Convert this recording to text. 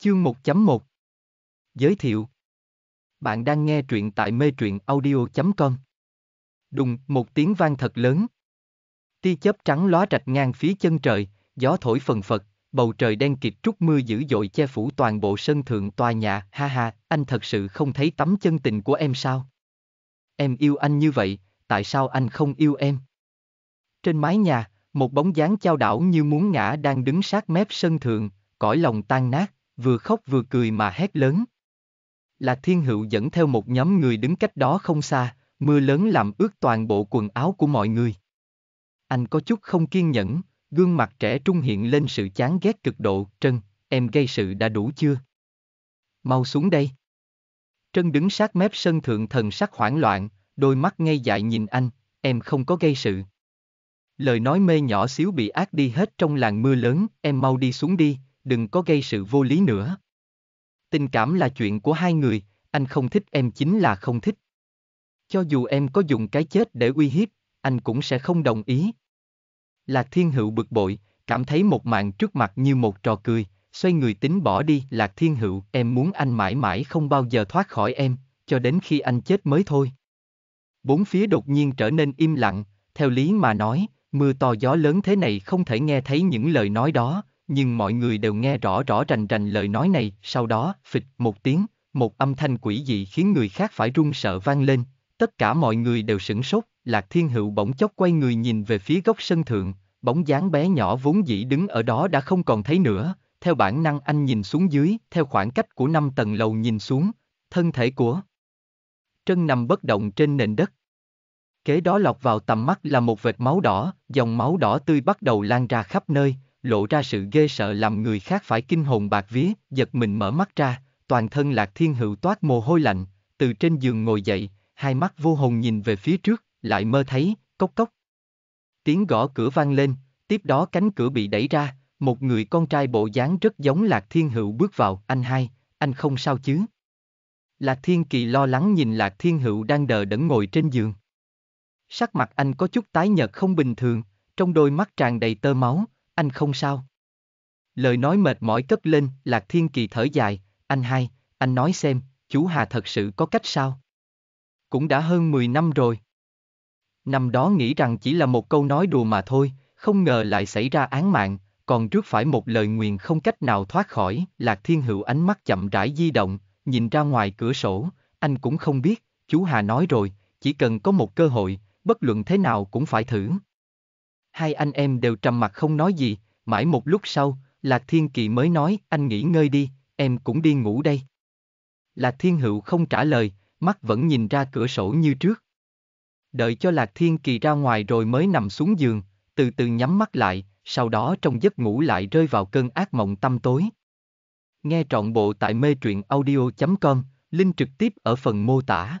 Chương 1.1 Giới thiệu Bạn đang nghe truyện tại mê truyện audio.com Đùng, một tiếng vang thật lớn. Tia chớp trắng lóa rạch ngang phía chân trời, gió thổi phần phật, bầu trời đen kịt trút mưa dữ dội che phủ toàn bộ sân thượng tòa nhà, ha ha, anh thật sự không thấy tấm chân tình của em sao? Em yêu anh như vậy, tại sao anh không yêu em? Trên mái nhà, một bóng dáng trao đảo như muốn ngã đang đứng sát mép sân thượng, cõi lòng tan nát vừa khóc vừa cười mà hét lớn. Là thiên hữu dẫn theo một nhóm người đứng cách đó không xa, mưa lớn làm ướt toàn bộ quần áo của mọi người. Anh có chút không kiên nhẫn, gương mặt trẻ trung hiện lên sự chán ghét cực độ, Trân, em gây sự đã đủ chưa? Mau xuống đây. Trân đứng sát mép sân thượng thần sắc hoảng loạn, đôi mắt ngay dại nhìn anh, em không có gây sự. Lời nói mê nhỏ xíu bị ác đi hết trong làn mưa lớn, em mau đi xuống đi, đừng có gây sự vô lý nữa. Tình cảm là chuyện của hai người, anh không thích em chính là không thích. Cho dù em có dùng cái chết để uy hiếp, anh cũng sẽ không đồng ý. Lạc Thiên Hữu bực bội, cảm thấy một mạng trước mặt như một trò cười, xoay người tính bỏ đi. Lạc Thiên Hữu, em muốn anh mãi mãi không bao giờ thoát khỏi em, cho đến khi anh chết mới thôi. Bốn phía đột nhiên trở nên im lặng, theo lý mà nói, mưa to gió lớn thế này không thể nghe thấy những lời nói đó, nhưng mọi người đều nghe rõ rõ rành rành lời nói này, sau đó, phịch, một tiếng, một âm thanh quỷ dị khiến người khác phải run sợ vang lên, tất cả mọi người đều sửng sốt, Lạc Thiên Hữu bỗng chốc quay người nhìn về phía góc sân thượng, bóng dáng bé nhỏ vốn dĩ đứng ở đó đã không còn thấy nữa, theo bản năng anh nhìn xuống dưới, theo khoảng cách của năm tầng lầu nhìn xuống, thân thể của Trân nằm bất động trên nền đất. Kế đó lọt vào tầm mắt là một vệt máu đỏ, dòng máu đỏ tươi bắt đầu lan ra khắp nơi, lộ ra sự ghê sợ làm người khác phải kinh hồn bạc vía, giật mình mở mắt ra, toàn thân lạc thiên hữu toát mồ hôi lạnh, từ trên giường ngồi dậy, hai mắt vô hồn nhìn về phía trước, lại mơ thấy, cốc cốc. Tiếng gõ cửa vang lên, tiếp đó cánh cửa bị đẩy ra, một người con trai bộ dáng rất giống lạc thiên hữu bước vào, anh hai, anh không sao chứ. Lạc Thiên Kỳ lo lắng nhìn Lạc Thiên Hữu đang đờ đẫn ngồi trên giường. Sắc mặt anh có chút tái nhợt không bình thường, trong đôi mắt tràn đầy tơ máu, anh không sao. Lời nói mệt mỏi cất lên, Lạc Thiên Kỳ thở dài, anh hai, anh nói xem, chú Hà thật sự có cách sao? Cũng đã hơn 10 năm rồi. Năm đó nghĩ rằng chỉ là một câu nói đùa mà thôi, không ngờ lại xảy ra án mạng, còn trước phải một lời nguyền không cách nào thoát khỏi, Lạc Thiên Hữu ánh mắt chậm rãi di động, nhìn ra ngoài cửa sổ, anh cũng không biết, chú Hà nói rồi, chỉ cần có một cơ hội, bất luận thế nào cũng phải thử hai anh em đều trầm mặt không nói gì, mãi một lúc sau, Lạc Thiên Kỳ mới nói, anh nghỉ ngơi đi, em cũng đi ngủ đây. Lạc Thiên Hữu không trả lời, mắt vẫn nhìn ra cửa sổ như trước. Đợi cho Lạc Thiên Kỳ ra ngoài rồi mới nằm xuống giường, từ từ nhắm mắt lại, sau đó trong giấc ngủ lại rơi vào cơn ác mộng tâm tối. Nghe trọn bộ tại mê truyện audio.com, link trực tiếp ở phần mô tả.